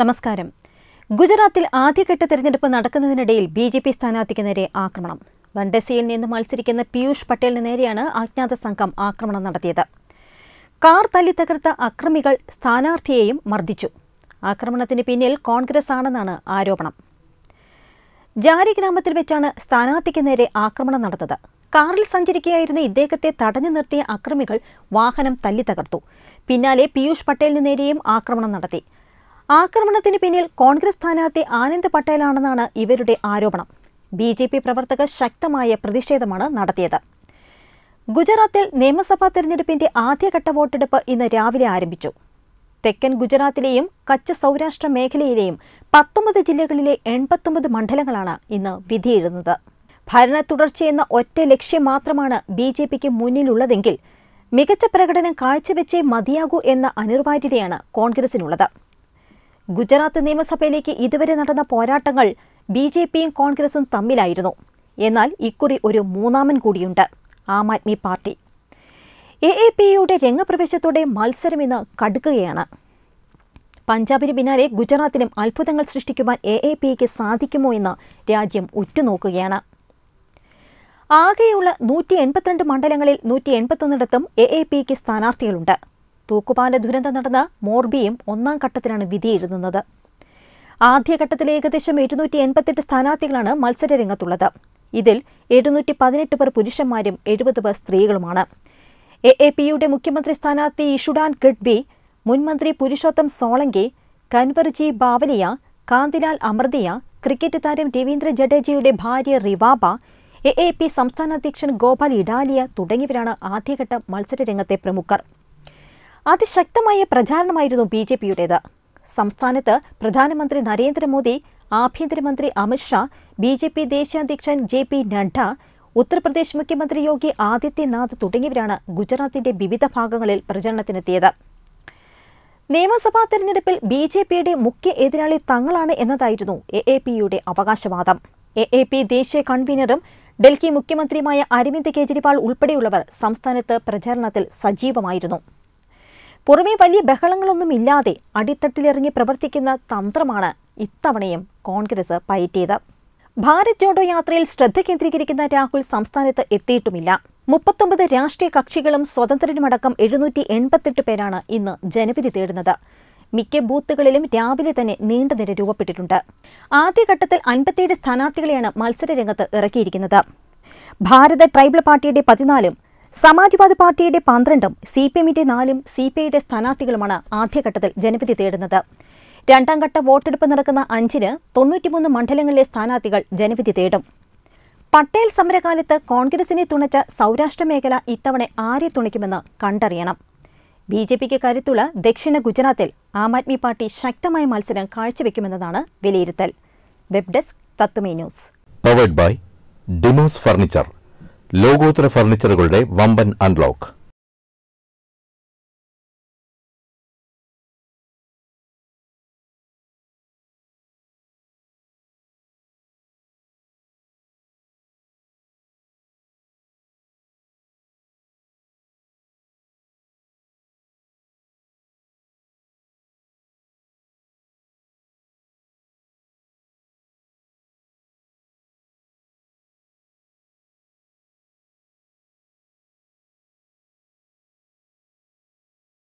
നമസ്കാരം ഗുജറാത്തിൽ ആദ്യഘട്ട തെരഞ്ഞെടുപ്പ് നടക്കുന്നതിനിടയിൽ ബി ജെ പി സ്ഥാനാർത്ഥിക്ക് നേരെ ആക്രമണം വണ്ടസയിൽ നിന്ന് മത്സരിക്കുന്ന പീയൂഷ് പട്ടേലിന് നേരെയാണ് അജ്ഞാത സംഘം ആക്രമണം നടത്തിയത് കാർ തല്ലി തകർത്ത അക്രമികൾ സ്ഥാനാർത്ഥിയെയും മർദ്ദിച്ചു ആക്രമണത്തിന് പിന്നിൽ കോൺഗ്രസ് ആണെന്നാണ് ആരോപണം ജാരി ഗ്രാമത്തിൽ വെച്ചാണ് സ്ഥാനാർത്ഥിക്ക് നേരെ ആക്രമണം നടത്തത് കാറിൽ സഞ്ചരിക്കുകയായിരുന്ന ഇദ്ദേഹത്തെ തടഞ്ഞു നിർത്തിയ അക്രമികൾ വാഹനം തല്ലി തകർത്തു പിന്നാലെ പീയൂഷ് പട്ടേലിന് നേരെയും ആക്രമണം നടത്തി ആക്രമണത്തിന് പിന്നിൽ കോൺഗ്രസ് സ്ഥാനാർത്ഥി ആനന്ദ് പട്ടേലാണെന്നാണ് ഇവരുടെ ആരോപണം ബി ജെ പി പ്രവർത്തകർ ശക്തമായ പ്രതിഷേധമാണ് നടത്തിയത് ഗുജറാത്തിൽ നിയമസഭാ തെരഞ്ഞെടുപ്പിന്റെ ആദ്യഘട്ട വോട്ടെടുപ്പ് ഇന്ന് രാവിലെ ആരംഭിച്ചു തെക്കൻ ഗുജറാത്തിലെയും കച്ച് സൗരാഷ്ട്ര മേഖലയിലെയും പത്തൊമ്പത് ജില്ലകളിലെ എൺപത്തൊമ്പത് മണ്ഡലങ്ങളാണ് ഇന്ന് വിധിയെഴുതുന്നത് ഭരണ തുടർച്ചയെന്ന ഒറ്റ ലക്ഷ്യം മാത്രമാണ് ബി ജെ പിക്ക് മുന്നിലുള്ളതെങ്കിൽ മികച്ച പ്രകടനം കാഴ്ചവെച്ചേ മതിയാകൂ എന്ന അനിർവാര്യതയാണ് കോൺഗ്രസിനുള്ളത് ഗുജറാത്ത് നിയമസഭയിലേക്ക് ഇതുവരെ നടന്ന പോരാട്ടങ്ങൾ ബി ജെ പിയും കോൺഗ്രസും തമ്മിലായിരുന്നു എന്നാൽ ഇക്കുറി ഒരു മൂന്നാമൻ കൂടിയുണ്ട് Aam Aadmi party A A P യുടെ രംഗപ്രവേശത്തോടെ മത്സരം ഇന്ന് കടുക്കുകയാണ് പഞ്ചാബിന് പിന്നാലെ ഗുജറാത്തിലും അത്ഭുതങ്ങൾ സൃഷ്ടിക്കുവാൻ എ എ പിക്ക് സാധിക്കുമോ എന്ന് രാജ്യം ഉറ്റുനോക്കുകയാണ് ആകെയുള്ള നൂറ്റി എൺപത്തിരണ്ട് മണ്ഡലങ്ങളിൽ നൂറ്റി എൺപത്തൊന്നിടത്തും എ എ പിക്ക് സ്ഥാനാർത്ഥികളുണ്ട് തൂക്കുപാല ദുരന്തം നടന്ന മോർബിയും ഒന്നാം ഘട്ടത്തിലാണ് വിധി ആദ്യഘട്ടത്തിൽ ഏകദേശം എഴുന്നൂറ്റി എൺപത്തെട്ട് സ്ഥാനാർത്ഥികളാണ് മത്സരരംഗത്തുള്ളത് ഇതിൽ എഴുന്നൂറ്റി പതിനെട്ട് പേർ പുരുഷന്മാരും എഴുപത് പേർ സ്ത്രീകളുമാണ് എ എ യുടെ മുഖ്യമന്ത്രി സ്ഥാനാർത്ഥി ഇഷുഡാൻ ഗഡ്ബി മുൻമന്ത്രി പുരുഷോത്തം സോളങ്കി കൻവർജി ബാവലിയ കാന്തിലാൽ അമൃതിയ ക്രിക്കറ്റ് താരം രവീന്ദ്ര ജഡേജയുടെ ഭാര്യ റിവാബ എ എ പി സംസ്ഥാന അധ്യക്ഷൻ ഗോപാൽ ഇഡാലിയ തുടങ്ങിയവരാണ് ആദ്യഘട്ട മത്സരരംഗത്തെ പ്രമുഖർ അതിശക്തമായ പ്രചാരണമായിരുന്നു ബി ജെ പിയുടേത് സംസ്ഥാനത്ത് പ്രധാനമന്ത്രി നരേന്ദ്രമോദി ആഭ്യന്തരമന്ത്രി അമിത്ഷാ ബി ജെ പി ദേശീയാധ്യക്ഷൻ ജെ പി നഡ്ഡ ഉത്തർപ്രദേശ് മുഖ്യമന്ത്രി യോഗി ആദിത്യനാഥ് തുടങ്ങിയവരാണ് ഗുജറാത്തിന്റെ വിവിധ ഭാഗങ്ങളിൽ പ്രചരണത്തിനെത്തിയത് നിയമസഭാ തെരഞ്ഞെടുപ്പിൽ ബി ജെ പിയുടെ മുഖ്യ എതിരാളി തങ്ങളാണ് എന്നതായിരുന്നു എ എ പിയുടെ അവകാശവാദം എ എ പി ദേശീയ കൺവീനറും ഡൽഹി മുഖ്യമന്ത്രിയുമായ അരവിന്ദ് കെജ്രിവാൾ ഉൾപ്പെടെയുള്ളവർ സംസ്ഥാനത്ത് പ്രചാരണത്തിൽ സജീവമായിരുന്നു പുറമെ വലിയ ബഹളങ്ങളൊന്നും ഇല്ലാതെ അടിത്തട്ടിലിറങ്ങി പ്രവർത്തിക്കുന്ന തന്ത്രമാണ് ഇത്തവണയും കോൺഗ്രസ് പയറ്റിയത് ഭാരത് ജോഡോ യാത്രയിൽ ശ്രദ്ധ കേന്ദ്രീകരിക്കുന്ന രാഹുൽ സംസ്ഥാനത്ത് എത്തിയിട്ടുമില്ല മുപ്പത്തൊമ്പത് രാഷ്ട്രീയ കക്ഷികളും സ്വതന്ത്രനുമടക്കം എഴുന്നൂറ്റി എൺപത്തെട്ട് പേരാണ് ഇന്ന് ജനവിധി തേടുന്നത് മിക്ക ബൂത്തുകളിലും രാവിലെ തന്നെ നീണ്ട രൂപപ്പെട്ടിട്ടുണ്ട് ആദ്യഘട്ടത്തിൽ അൻപത്തിയേഴ് സ്ഥാനാർത്ഥികളെയാണ് മത്സരരംഗത്ത് ഇറക്കിയിരിക്കുന്നത് ഭാരത ട്രൈബൽ പാർട്ടിയുടെ പതിനാലും സമാജ്വാദി പാർട്ടിയുടെ പന്ത്രണ്ടും സി പി എമ്മിന്റെ നാലും സി പി ഐയുടെ സ്ഥാനാർത്ഥികളുമാണ് ആദ്യഘട്ടത്തിൽ ജനവിധി തേടുന്നത് രണ്ടാം ഘട്ട വോട്ടെടുപ്പ് നടക്കുന്ന അഞ്ചിന് തൊണ്ണൂറ്റിമൂന്ന് മണ്ഡലങ്ങളിലെ സ്ഥാനാർത്ഥികൾ ജനവിധി തേടും പട്ടേൽ സമരകാലത്ത് കോൺഗ്രസിനെ തുണച്ച സൗരാഷ്ട്ര മേഖല ഇത്തവണ ആരെ തുണയ്ക്കുമെന്ന് കണ്ടറിയണം ബി ജെ പിക്ക് കരുത്തുള്ള ദക്ഷിണ ഗുജറാത്തിൽ ആം ആദ്മി പാർട്ടി ശക്തമായ മത്സരം കാഴ്ചവെക്കുമെന്നതാണ് വിലയിരുത്തൽ വെബ് ഡെസ്ക് തത്തുമേ ന്യൂസ് ബൈ ഡിമോസ് ഫർണിച്ചർ ലോകോത്തര ഫർണിച്ചറുകളുടെ വമ്പൻ അൺലോക്ക്